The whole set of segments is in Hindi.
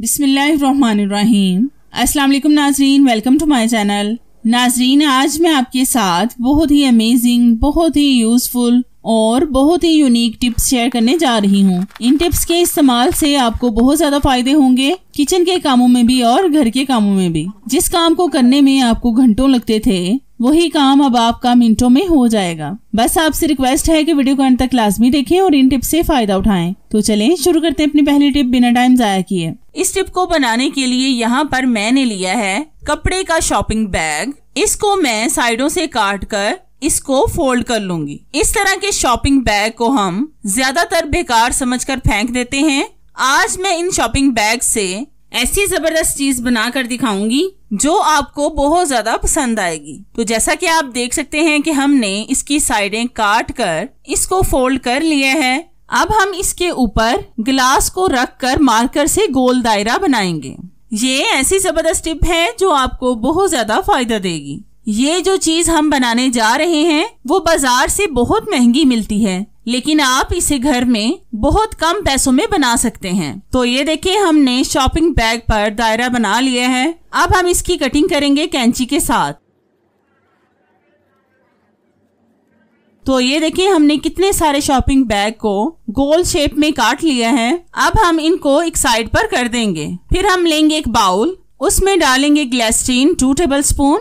बिस्मिल्लाहिर्रहमानिर्रहीम अस्सलाम वालेकुम नाजरीन वेलकम टू माय चैनल नाजरीन आज मैं आपके साथ बहुत ही अमेजिंग बहुत ही यूजफुल और बहुत ही यूनिक टिप्स शेयर करने जा रही हूँ इन टिप्स के इस्तेमाल से आपको बहुत ज्यादा फायदे होंगे किचन के कामों में भी और घर के कामों में भी जिस काम को करने में आपको घंटों लगते थे वही काम अब आपका मिनटों में हो जाएगा बस आपसे रिक्वेस्ट है कि वीडियो को अंत तक लाजमी देखें और इन टिप्स से फायदा उठाएं। तो चलें शुरू करते हैं अपनी पहली टिप बिना टाइम जाया किए इस टिप को बनाने के लिए यहाँ पर मैंने लिया है कपड़े का शॉपिंग बैग इसको मैं साइडों से काट कर इसको फोल्ड कर लूंगी इस तरह के शॉपिंग बैग को हम ज्यादातर बेकार समझकर फेंक देते हैं आज मैं इन शॉपिंग बैग से ऐसी ज़बरदस्त चीज़ बना कर दिखाऊंगी जो आपको बहुत ज़्यादा पसंद आएगी तो जैसा कि आप देख सकते हैं कि हमने इसकी साइडें काट कर इसको फोल्ड कर लिया है अब हम इसके ऊपर ग्लास को रख कर मार्कर से गोल दायरा बनाएंगे ये ऐसी ज़बरदस्त टिप है जो आपको बहुत ज़्यादा फायदा देगी ये जो चीज़ हम बनाने जा रहे हैं वो बाजार से बहुत महंगी मिलती है लेकिन आप इसे घर में बहुत कम पैसों में बना सकते हैं तो ये देखिए हमने शॉपिंग बैग पर दायरा बना लिया है अब हम इसकी कटिंग करेंगे कैंची के साथ तो ये देखिए हमने कितने सारे शॉपिंग बैग को गोल शेप में काट लिया है अब हम इनको एक साइड पर कर देंगे फिर हम लेंगे एक बाउल उसमें डालेंगे ग्लेस्टीन टू टेबल स्पून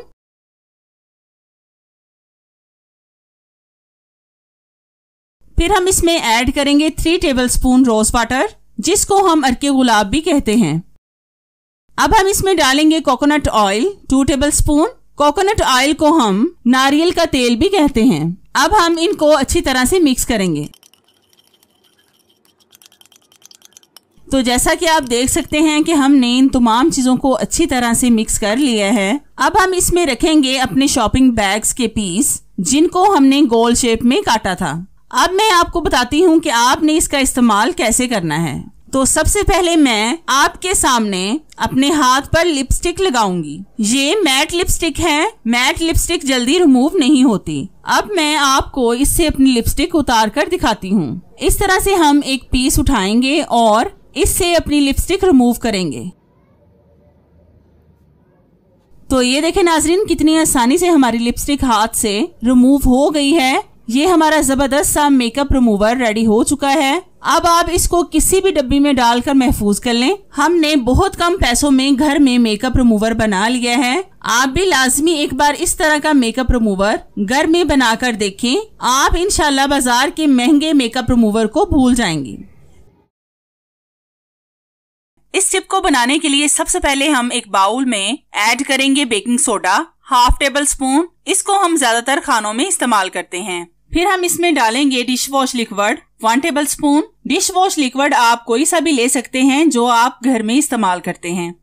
फिर हम इसमें ऐड करेंगे three tablespoon rose water जिसको हम अरके गुलाब भी कहते हैं अब हम इसमें डालेंगे coconut oil two tablespoon coconut oil को हम नारियल का तेल भी कहते हैं अब हम इनको अच्छी तरह से मिक्स करेंगे तो जैसा कि आप देख सकते हैं कि हमने इन तमाम चीज़ों को अच्छी तरह से मिक्स कर लिया है अब हम इसमें रखेंगे अपने शॉपिंग बैग्स के पीस जिनको हमने गोल शेप में काटा था अब मैं आपको बताती हूँ कि आपने इसका इस्तेमाल कैसे करना है तो सबसे पहले मैं आपके सामने अपने हाथ पर लिपस्टिक लगाऊंगी ये मैट लिपस्टिक है मैट लिपस्टिक जल्दी रिमूव नहीं होती अब मैं आपको इससे अपनी लिपस्टिक उतार कर दिखाती हूँ इस तरह से हम एक पीस उठाएंगे और इससे अपनी लिपस्टिक रिमूव करेंगे तो ये देखें नाजरीन कितनी आसानी से हमारी लिपस्टिक हाथ से रिमूव हो गई है ये हमारा ज़बरदस्त सा मेकअप रिमूवर रेडी हो चुका है अब आप इसको किसी भी डब्बी में डालकर महफूज कर लें हमने बहुत कम पैसों में घर में मेकअप रिमूवर बना लिया है आप भी लाजमी एक बार इस तरह का मेकअप रिमूवर घर में बनाकर देखें आप इनशाला बाजार के महंगे मेकअप रिमूवर को भूल जाएंगे इस चिप को बनाने के लिए सबसे पहले हम एक बाउल में एड करेंगे baking soda half tablespoon इसको हम ज्यादातर खानों में इस्तेमाल करते हैं फिर हम इसमें डालेंगे dish wash liquid one tablespoon dish wash liquid आप कोई सा भी ले सकते हैं जो आप घर में इस्तेमाल करते हैं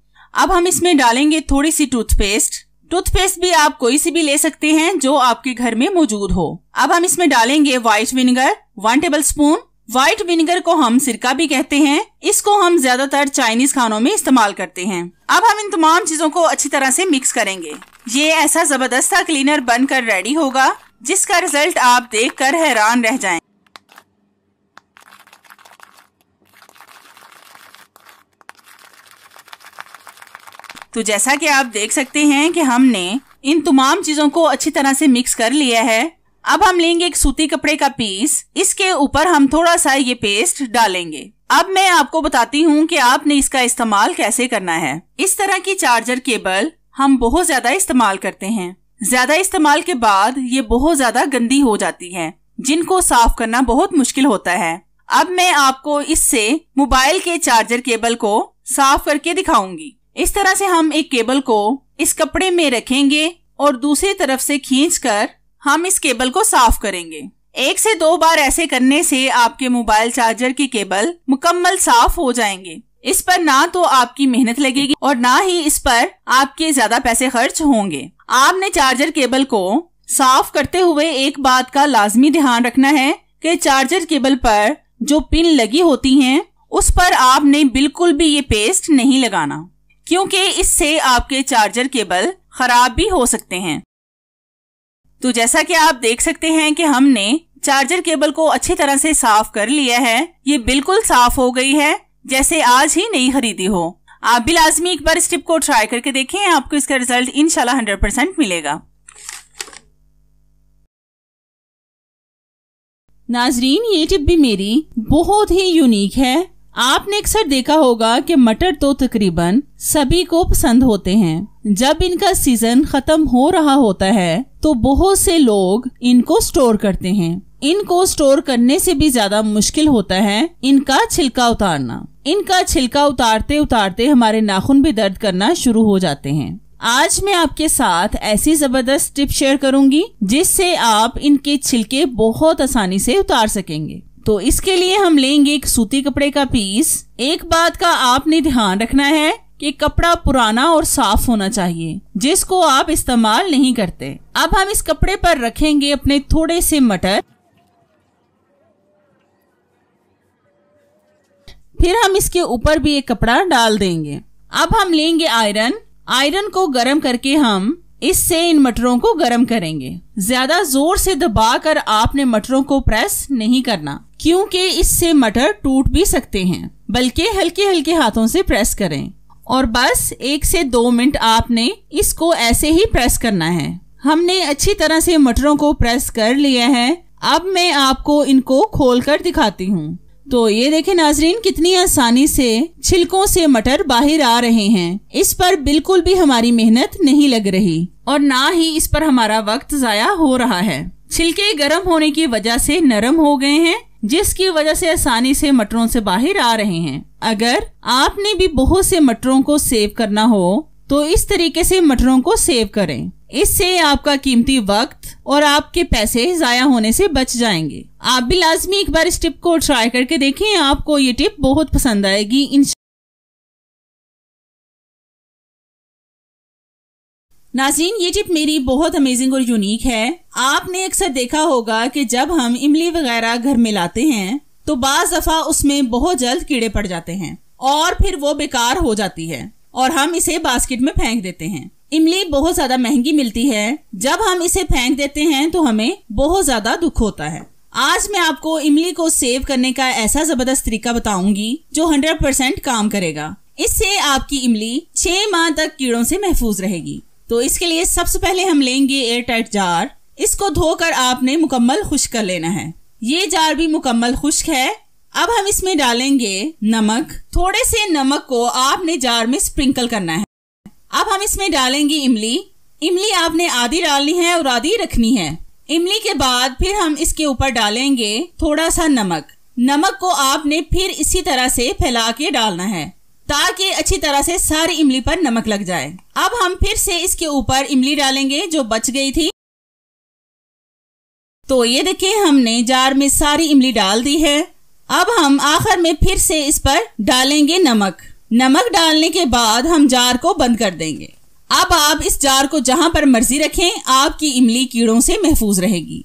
अब हम इसमें डालेंगे थोड़ी सी टूथपेस्ट टूथपेस्ट भी आप कोई सी भी ले सकते हैं जो आपके घर में मौजूद हो अब हम इसमें डालेंगे white vinegar one tablespoon white vinegar को हम सिरका भी कहते हैं इसको हम ज्यादातर चाइनीज खानों में इस्तेमाल करते हैं अब हम इन तमाम चीजों को अच्छी तरह से मिक्स करेंगे ये ऐसा जबरदस्त सा क्लीनर बनकर रेडी होगा जिसका रिजल्ट आप देखकर हैरान रह जाएं। तो जैसा कि आप देख सकते हैं कि हमने इन तमाम चीजों को अच्छी तरह से मिक्स कर लिया है अब हम लेंगे एक सूती कपड़े का पीस इसके ऊपर हम थोड़ा सा ये पेस्ट डालेंगे अब मैं आपको बताती हूँ कि आपने इसका इस्तेमाल कैसे करना है इस तरह की चार्जर केबल हम बहुत ज्यादा इस्तेमाल करते हैं ज्यादा इस्तेमाल के बाद ये बहुत ज्यादा गंदी हो जाती है जिनको साफ करना बहुत मुश्किल होता है अब मैं आपको इससे मोबाइल के चार्जर केबल को साफ करके दिखाऊंगी इस तरह से हम एक केबल को इस कपड़े में रखेंगे और दूसरी तरफ से खींचकर हम इस केबल को साफ करेंगे एक से दो बार ऐसे करने से आपके मोबाइल चार्जर की केबल मुकम्मल साफ हो जाएंगे इस पर ना तो आपकी मेहनत लगेगी और ना ही इस पर आपके ज्यादा पैसे खर्च होंगे आपने चार्जर केबल को साफ करते हुए एक बात का लाजमी ध्यान रखना है कि चार्जर केबल पर जो पिन लगी होती हैं उस पर आपने बिल्कुल भी ये पेस्ट नहीं लगाना क्योंकि इससे आपके चार्जर केबल खराब भी हो सकते हैं तो जैसा कि आप देख सकते हैं कि हमने चार्जर केबल को अच्छी तरह से साफ कर लिया है ये बिल्कुल साफ हो गई है जैसे आज ही नहीं खरीदी हो आप भी लाजमी एक बार इस टिप को ट्राई करके देखें आपको इसका रिजल्ट इनशाला हंड्रेड परसेंट मिलेगा नाजरीन ये टिप भी मेरी बहुत ही यूनिक है आपने अक्सर देखा होगा कि मटर तो तकरीबन सभी को पसंद होते हैं जब इनका सीजन खत्म हो रहा होता है तो बहुत से लोग इनको स्टोर करते हैं इनको स्टोर करने से भी ज्यादा मुश्किल होता है इनका छिलका उतारना इनका छिलका उतारते उतारते हमारे नाखून भी दर्द करना शुरू हो जाते हैं आज मैं आपके साथ ऐसी जबरदस्त टिप शेयर करूंगी जिससे आप इनके छिलके बहुत आसानी से उतार सकेंगे तो इसके लिए हम लेंगे एक सूती कपड़े का पीस एक बात का आपने ध्यान रखना है कि कपड़ा पुराना और साफ होना चाहिए जिसको आप इस्तेमाल नहीं करते अब हम इस कपड़े पर रखेंगे अपने थोड़े से मटर फिर हम इसके ऊपर भी एक कपड़ा डाल देंगे अब हम लेंगे आयरन आयरन को गर्म करके हम इससे इन मटरों को गर्म करेंगे ज्यादा जोर से दबाकर आपने मटरों को प्रेस नहीं करना क्योंकि इससे मटर टूट भी सकते हैं बल्कि हल्के हल्के हाथों से प्रेस करें और बस एक से दो मिनट आपने इसको ऐसे ही प्रेस करना है हमने अच्छी तरह से मटरों को प्रेस कर लिया है अब मैं आपको इनको खोलकर दिखाती हूँ तो ये देखे नाजरीन कितनी आसानी से छिलकों से मटर बाहर आ रहे हैं इस पर बिल्कुल भी हमारी मेहनत नहीं लग रही और ना ही इस पर हमारा वक्त जाया हो रहा है छिलके गर्म होने की वजह से नरम हो गए हैं जिसकी वजह से आसानी से मटरों से बाहर आ रहे हैं अगर आपने भी बहुत से मटरों को सेव करना हो तो इस तरीके से मटरों को सेव करें इससे आपका कीमती वक्त और आपके पैसे ज़ाया होने से बच जाएंगे आप भी लाजमी एक बार इस टिप को ट्राई करके देखें आपको ये टिप बहुत पसंद आएगी इन नाजीन ये टिप मेरी बहुत अमेजिंग और यूनिक है आपने अक्सर देखा होगा कि जब हम इमली वगैरह घर में लाते हैं तो बाज दफा उसमें बहुत जल्द कीड़े पड़ जाते हैं और फिर वो बेकार हो जाती है और हम इसे बास्केट में फेंक देते हैं इमली बहुत ज्यादा महंगी मिलती है जब हम इसे फेंक देते हैं तो हमें बहुत ज्यादा दुख होता है आज मैं आपको इमली को सेव करने का ऐसा जबरदस्त तरीका बताऊंगी जो 100% काम करेगा इससे आपकी इमली छह माह तक कीड़ों से महफूज रहेगी तो इसके लिए सबसे पहले हम लेंगे एयर टाइट जार इसको धोकर आपने मुकम्मल खुश्क कर लेना है ये जार भी मुकम्मल खुश्क है अब हम इसमें डालेंगे नमक थोड़े से नमक को आपने जार में स्प्रिंकल करना है अब हम इसमें डालेंगे इमली इमली आपने आधी डालनी है और आधी रखनी है इमली के बाद फिर हम इसके ऊपर डालेंगे थोड़ा सा नमक नमक को आपने फिर इसी तरह से फैला के डालना है ताकि अच्छी तरह से सारी इमली पर नमक लग जाए अब हम फिर से इसके ऊपर इमली डालेंगे जो बच गई थी तो ये देखिए हमने जार में सारी इमली डाल दी है अब हम आखिर में फिर से इस पर डालेंगे नमक नमक डालने के बाद हम जार को बंद कर देंगे अब आप इस जार को जहां पर मर्जी रखें आपकी इमली कीड़ों से महफूज रहेगी